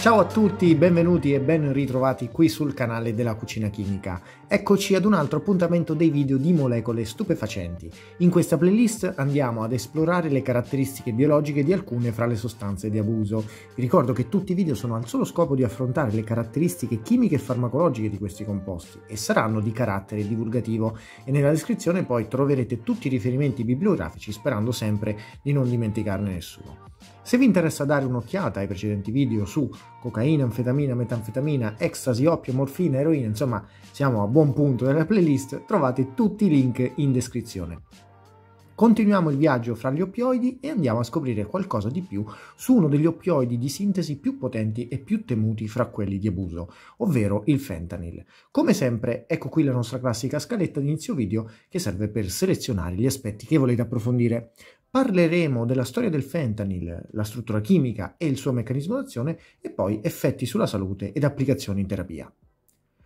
Ciao a tutti, benvenuti e ben ritrovati qui sul canale della Cucina Chimica. Eccoci ad un altro appuntamento dei video di molecole stupefacenti. In questa playlist andiamo ad esplorare le caratteristiche biologiche di alcune fra le sostanze di abuso. Vi ricordo che tutti i video sono al solo scopo di affrontare le caratteristiche chimiche e farmacologiche di questi composti e saranno di carattere divulgativo e nella descrizione poi troverete tutti i riferimenti bibliografici sperando sempre di non dimenticarne nessuno. Se vi interessa dare un'occhiata ai precedenti video su cocaina, anfetamina, metanfetamina, ecstasy, oppio, morfina, eroina, insomma siamo a buon punto della playlist, trovate tutti i link in descrizione. Continuiamo il viaggio fra gli oppioidi e andiamo a scoprire qualcosa di più su uno degli oppioidi di sintesi più potenti e più temuti fra quelli di abuso, ovvero il fentanyl. Come sempre, ecco qui la nostra classica scaletta di inizio video che serve per selezionare gli aspetti che volete approfondire. Parleremo della storia del fentanyl, la struttura chimica e il suo meccanismo d'azione e poi effetti sulla salute ed applicazioni in terapia.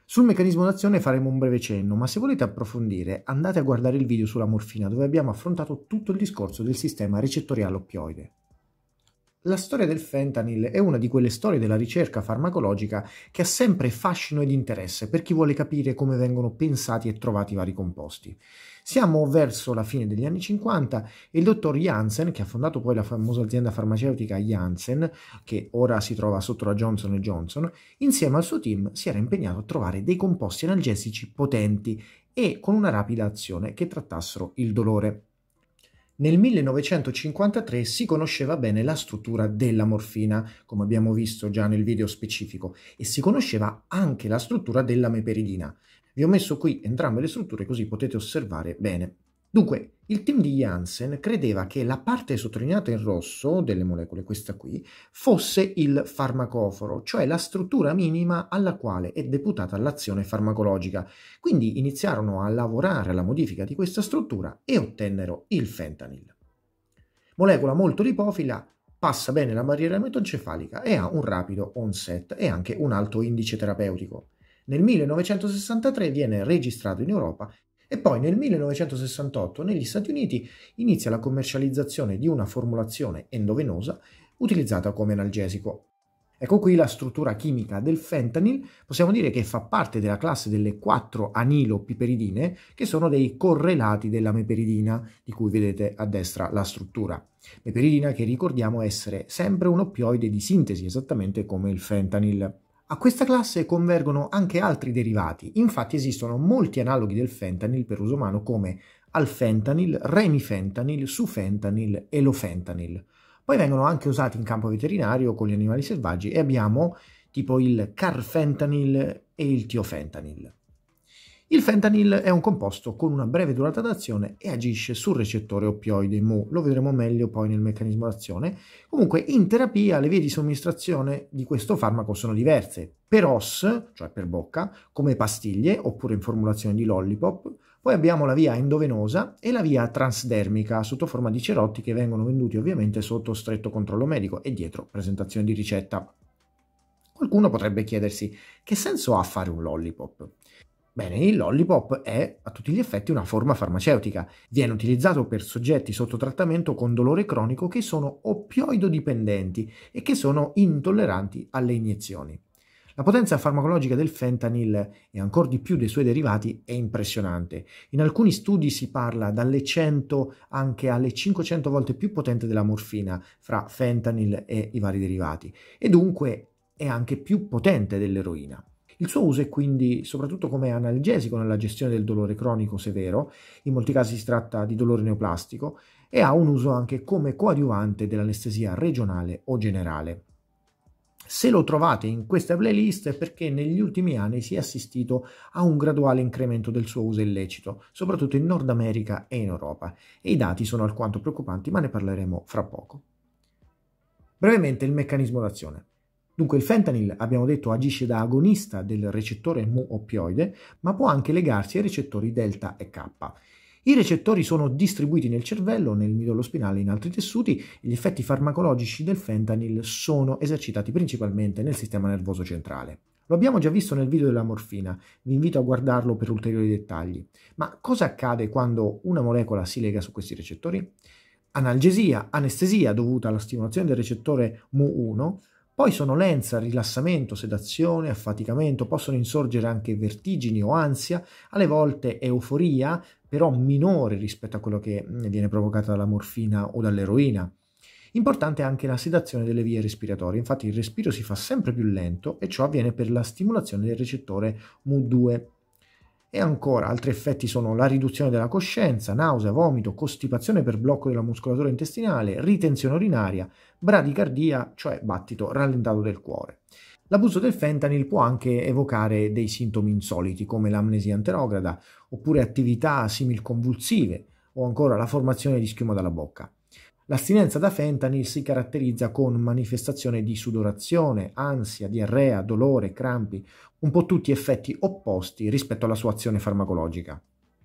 Sul meccanismo d'azione faremo un breve cenno, ma se volete approfondire andate a guardare il video sulla morfina dove abbiamo affrontato tutto il discorso del sistema recettoriale oppioide. La storia del fentanyl è una di quelle storie della ricerca farmacologica che ha sempre fascino ed interesse per chi vuole capire come vengono pensati e trovati i vari composti. Siamo verso la fine degli anni 50 e il dottor Janssen, che ha fondato poi la famosa azienda farmaceutica Janssen, che ora si trova sotto la Johnson Johnson, insieme al suo team si era impegnato a trovare dei composti analgesici potenti e con una rapida azione che trattassero il dolore. Nel 1953 si conosceva bene la struttura della morfina, come abbiamo visto già nel video specifico, e si conosceva anche la struttura della meperidina. Vi ho messo qui entrambe le strutture così potete osservare bene. Dunque, il team di Janssen credeva che la parte sottolineata in rosso delle molecole, questa qui, fosse il farmacoforo, cioè la struttura minima alla quale è deputata l'azione farmacologica. Quindi iniziarono a lavorare alla modifica di questa struttura e ottennero il fentanyl. Molecola molto lipofila, passa bene la barriera ematoencefalica e ha un rapido onset e anche un alto indice terapeutico. Nel 1963 viene registrato in Europa e poi nel 1968 negli Stati Uniti inizia la commercializzazione di una formulazione endovenosa utilizzata come analgesico. Ecco qui la struttura chimica del fentanyl, possiamo dire che fa parte della classe delle 4 anilopiperidine, che sono dei correlati della meperidina, di cui vedete a destra la struttura. Meperidina che ricordiamo essere sempre un oppioide di sintesi, esattamente come il fentanyl. A questa classe convergono anche altri derivati, infatti esistono molti analoghi del fentanyl per uso umano come alfentanil, remifentanil, sufentanil e lofentanil. Poi vengono anche usati in campo veterinario con gli animali selvaggi e abbiamo tipo il carfentanil e il tiofentanil. Il fentanyl è un composto con una breve durata d'azione e agisce sul recettore oppioide mu, lo vedremo meglio poi nel meccanismo d'azione. Comunque in terapia le vie di somministrazione di questo farmaco sono diverse, per os, cioè per bocca, come pastiglie oppure in formulazione di lollipop, poi abbiamo la via endovenosa e la via transdermica sotto forma di cerotti che vengono venduti ovviamente sotto stretto controllo medico e dietro presentazione di ricetta. Qualcuno potrebbe chiedersi che senso ha fare un lollipop? Bene, il lollipop è a tutti gli effetti una forma farmaceutica. Viene utilizzato per soggetti sotto trattamento con dolore cronico che sono oppioidodipendenti e che sono intolleranti alle iniezioni. La potenza farmacologica del fentanyl e ancora di più dei suoi derivati è impressionante. In alcuni studi si parla dalle 100 anche alle 500 volte più potente della morfina fra fentanyl e i vari derivati e dunque è anche più potente dell'eroina. Il suo uso è quindi soprattutto come analgesico nella gestione del dolore cronico severo, in molti casi si tratta di dolore neoplastico, e ha un uso anche come coadiuvante dell'anestesia regionale o generale. Se lo trovate in questa playlist è perché negli ultimi anni si è assistito a un graduale incremento del suo uso illecito, soprattutto in Nord America e in Europa, e i dati sono alquanto preoccupanti, ma ne parleremo fra poco. Brevemente il meccanismo d'azione. Dunque il fentanyl, abbiamo detto, agisce da agonista del recettore mu-oppioide, ma può anche legarsi ai recettori delta e K. I recettori sono distribuiti nel cervello, nel midollo spinale e in altri tessuti. e Gli effetti farmacologici del fentanyl sono esercitati principalmente nel sistema nervoso centrale. Lo abbiamo già visto nel video della morfina, vi invito a guardarlo per ulteriori dettagli. Ma cosa accade quando una molecola si lega su questi recettori? Analgesia, anestesia dovuta alla stimolazione del recettore MU1, poi sono lenza, rilassamento, sedazione, affaticamento, possono insorgere anche vertigini o ansia, alle volte euforia, però minore rispetto a quello che mm, viene provocato dalla morfina o dall'eroina. Importante è anche la sedazione delle vie respiratorie, infatti il respiro si fa sempre più lento e ciò avviene per la stimolazione del recettore MU2 e ancora, altri effetti sono la riduzione della coscienza, nausea, vomito, costipazione per blocco della muscolatura intestinale, ritenzione urinaria, bradicardia, cioè battito rallentato del cuore. L'abuso del fentanyl può anche evocare dei sintomi insoliti come l'amnesia anterograda, oppure attività similconvulsive, o ancora la formazione di schiuma dalla bocca. L'astinenza da fentanyl si caratterizza con manifestazione di sudorazione, ansia, diarrea, dolore, crampi, un po' tutti effetti opposti rispetto alla sua azione farmacologica.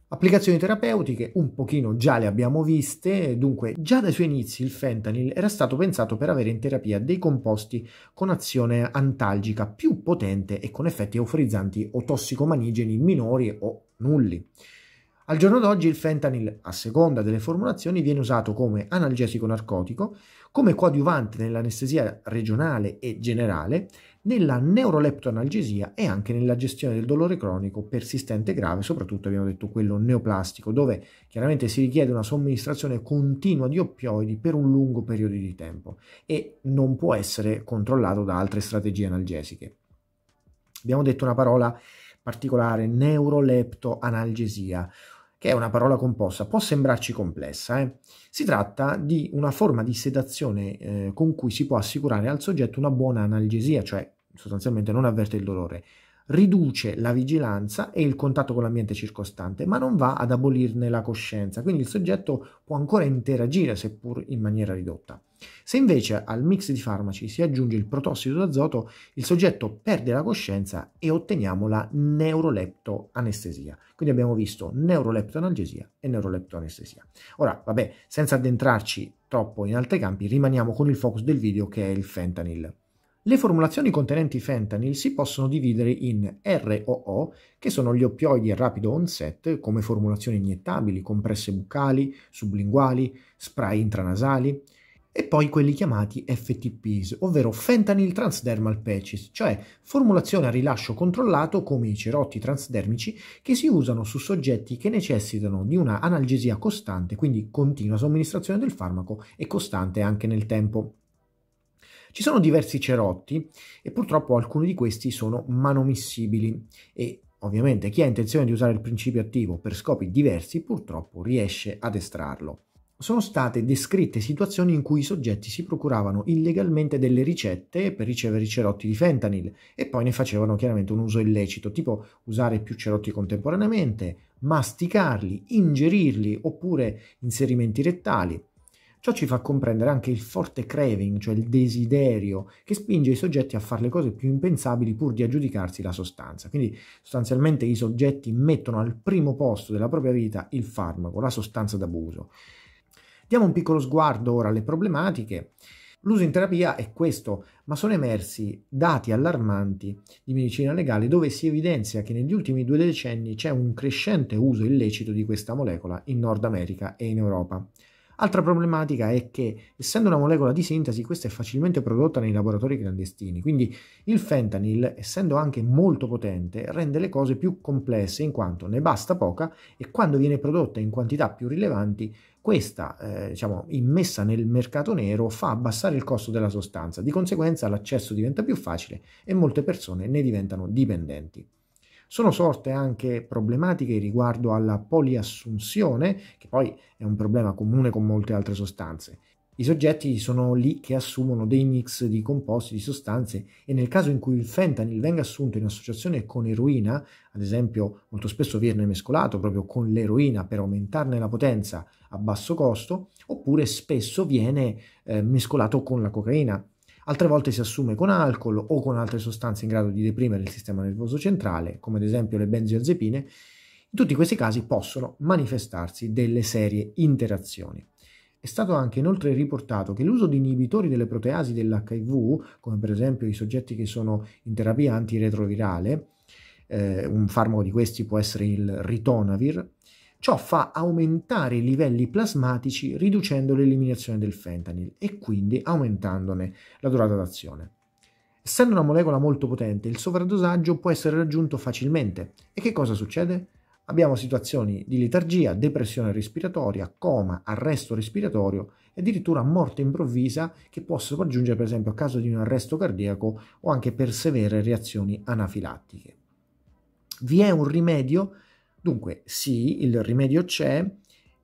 Applicazioni terapeutiche un pochino già le abbiamo viste, dunque già dai suoi inizi il fentanyl era stato pensato per avere in terapia dei composti con azione antalgica più potente e con effetti euforizzanti o tossicomanigeni minori o nulli. Al giorno d'oggi il fentanyl, a seconda delle formulazioni, viene usato come analgesico narcotico, come coadiuvante nell'anestesia regionale e generale, nella neuroleptoanalgesia e anche nella gestione del dolore cronico persistente e grave, soprattutto abbiamo detto quello neoplastico, dove chiaramente si richiede una somministrazione continua di oppioidi per un lungo periodo di tempo e non può essere controllato da altre strategie analgesiche. Abbiamo detto una parola particolare, neuroleptoanalgesia che è una parola composta, può sembrarci complessa. Eh? Si tratta di una forma di sedazione eh, con cui si può assicurare al soggetto una buona analgesia, cioè sostanzialmente non avverte il dolore, riduce la vigilanza e il contatto con l'ambiente circostante, ma non va ad abolirne la coscienza, quindi il soggetto può ancora interagire seppur in maniera ridotta. Se invece al mix di farmaci si aggiunge il protossido d'azoto, il soggetto perde la coscienza e otteniamo la neuroleptoanestesia. Quindi abbiamo visto neuroleptoanalgesia e neuroleptoanestesia. Ora, vabbè, senza addentrarci troppo in altri campi, rimaniamo con il focus del video che è il fentanyl. Le formulazioni contenenti fentanyl si possono dividere in ROO, che sono gli oppioidi a rapido onset, come formulazioni iniettabili, compresse buccali, sublinguali, spray intranasali, e poi quelli chiamati FTPs, ovvero Fentanyl Transdermal Patches, cioè formulazione a rilascio controllato come i cerotti transdermici che si usano su soggetti che necessitano di una analgesia costante, quindi continua somministrazione del farmaco e costante anche nel tempo. Ci sono diversi cerotti e purtroppo alcuni di questi sono manomissibili e ovviamente chi ha intenzione di usare il principio attivo per scopi diversi purtroppo riesce ad estrarlo. Sono state descritte situazioni in cui i soggetti si procuravano illegalmente delle ricette per ricevere i cerotti di fentanyl e poi ne facevano chiaramente un uso illecito, tipo usare più cerotti contemporaneamente, masticarli, ingerirli oppure inserimenti rettali. Ciò ci fa comprendere anche il forte craving, cioè il desiderio, che spinge i soggetti a fare le cose più impensabili pur di aggiudicarsi la sostanza. Quindi sostanzialmente i soggetti mettono al primo posto della propria vita il farmaco, la sostanza d'abuso. Diamo un piccolo sguardo ora alle problematiche. L'uso in terapia è questo, ma sono emersi dati allarmanti di medicina legale dove si evidenzia che negli ultimi due decenni c'è un crescente uso illecito di questa molecola in Nord America e in Europa. Altra problematica è che, essendo una molecola di sintesi, questa è facilmente prodotta nei laboratori clandestini, quindi il fentanyl, essendo anche molto potente, rende le cose più complesse in quanto ne basta poca e quando viene prodotta in quantità più rilevanti, questa, eh, diciamo, immessa nel mercato nero fa abbassare il costo della sostanza, di conseguenza l'accesso diventa più facile e molte persone ne diventano dipendenti. Sono sorte anche problematiche riguardo alla poliassunzione, che poi è un problema comune con molte altre sostanze. I soggetti sono lì che assumono dei mix di composti, di sostanze e nel caso in cui il fentanyl venga assunto in associazione con eroina, ad esempio molto spesso viene mescolato proprio con l'eroina per aumentarne la potenza a basso costo, oppure spesso viene eh, mescolato con la cocaina Altre volte si assume con alcol o con altre sostanze in grado di deprimere il sistema nervoso centrale, come ad esempio le benzodiazepine. In tutti questi casi possono manifestarsi delle serie interazioni. È stato anche inoltre riportato che l'uso di inibitori delle proteasi dell'HIV, come per esempio i soggetti che sono in terapia antiretrovirale, eh, un farmaco di questi può essere il ritonavir, Ciò fa aumentare i livelli plasmatici riducendo l'eliminazione del fentanyl e quindi aumentandone la durata d'azione. Essendo una molecola molto potente, il sovradosaggio può essere raggiunto facilmente. E che cosa succede? Abbiamo situazioni di letargia, depressione respiratoria, coma, arresto respiratorio e addirittura morte improvvisa che può sopraggiungere per esempio a caso di un arresto cardiaco o anche per severe reazioni anafilattiche. Vi è un rimedio Dunque sì, il rimedio c'è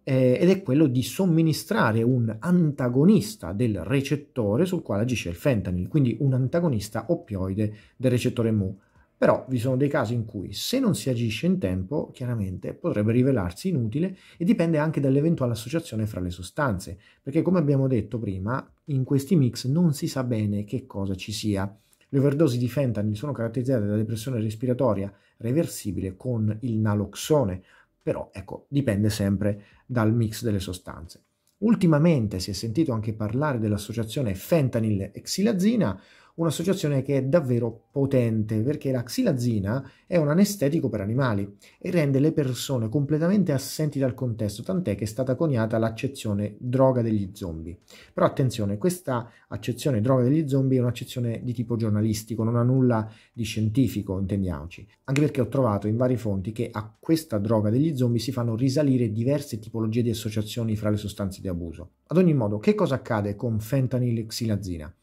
eh, ed è quello di somministrare un antagonista del recettore sul quale agisce il fentanyl, quindi un antagonista oppioide del recettore MU. Però vi sono dei casi in cui se non si agisce in tempo, chiaramente potrebbe rivelarsi inutile e dipende anche dall'eventuale associazione fra le sostanze, perché come abbiamo detto prima, in questi mix non si sa bene che cosa ci sia. Le overdosi di fentanyl sono caratterizzate da depressione respiratoria reversibile con il naloxone, però ecco, dipende sempre dal mix delle sostanze. Ultimamente si è sentito anche parlare dell'associazione fentanyl exilazina un'associazione che è davvero potente perché la xilazina è un anestetico per animali e rende le persone completamente assenti dal contesto, tant'è che è stata coniata l'accezione droga degli zombie. Però attenzione, questa accezione droga degli zombie è un'accezione di tipo giornalistico, non ha nulla di scientifico, intendiamoci. Anche perché ho trovato in varie fonti che a questa droga degli zombie si fanno risalire diverse tipologie di associazioni fra le sostanze di abuso. Ad ogni modo, che cosa accade con fentanyl e xilazina?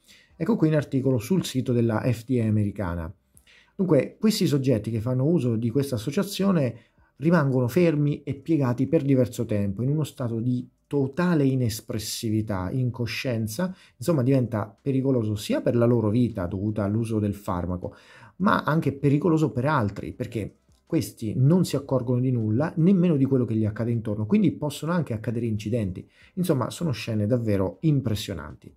Ecco qui un articolo sul sito della FDA americana. Dunque, questi soggetti che fanno uso di questa associazione rimangono fermi e piegati per diverso tempo in uno stato di totale inespressività, incoscienza, insomma diventa pericoloso sia per la loro vita dovuta all'uso del farmaco, ma anche pericoloso per altri, perché questi non si accorgono di nulla, nemmeno di quello che gli accade intorno, quindi possono anche accadere incidenti. Insomma, sono scene davvero impressionanti.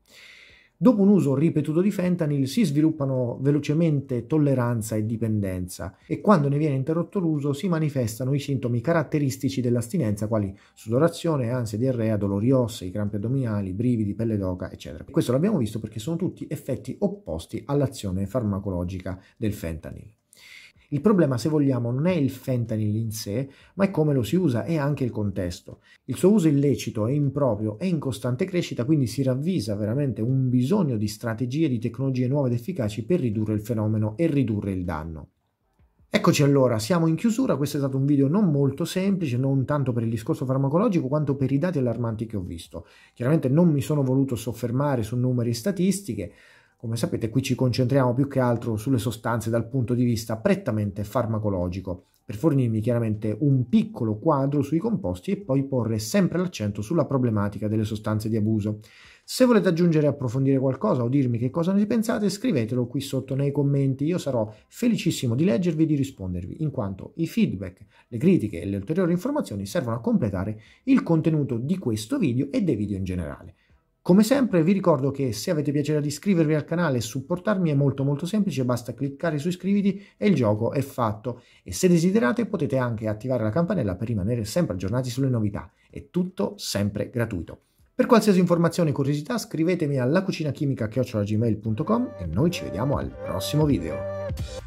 Dopo un uso ripetuto di fentanyl si sviluppano velocemente tolleranza e dipendenza e quando ne viene interrotto l'uso si manifestano i sintomi caratteristici dell'astinenza quali sudorazione, ansia, diarrea, dolori ossei, crampi addominali, brividi, pelle d'oca, eccetera. Questo l'abbiamo visto perché sono tutti effetti opposti all'azione farmacologica del fentanyl. Il problema, se vogliamo, non è il fentanyl in sé, ma è come lo si usa e anche il contesto. Il suo uso illecito e improprio è in costante crescita, quindi si ravvisa veramente un bisogno di strategie, di tecnologie nuove ed efficaci per ridurre il fenomeno e ridurre il danno. Eccoci allora, siamo in chiusura, questo è stato un video non molto semplice, non tanto per il discorso farmacologico quanto per i dati allarmanti che ho visto. Chiaramente non mi sono voluto soffermare su numeri e statistiche, come sapete qui ci concentriamo più che altro sulle sostanze dal punto di vista prettamente farmacologico, per fornirvi chiaramente un piccolo quadro sui composti e poi porre sempre l'accento sulla problematica delle sostanze di abuso. Se volete aggiungere e approfondire qualcosa o dirmi che cosa ne pensate, scrivetelo qui sotto nei commenti, io sarò felicissimo di leggervi e di rispondervi, in quanto i feedback, le critiche e le ulteriori informazioni servono a completare il contenuto di questo video e dei video in generale. Come sempre vi ricordo che se avete piacere di iscrivervi al canale e supportarmi è molto molto semplice, basta cliccare su iscriviti e il gioco è fatto. E se desiderate potete anche attivare la campanella per rimanere sempre aggiornati sulle novità. È tutto sempre gratuito. Per qualsiasi informazione o curiosità scrivetemi a lacucinachimica.gmail.com e noi ci vediamo al prossimo video.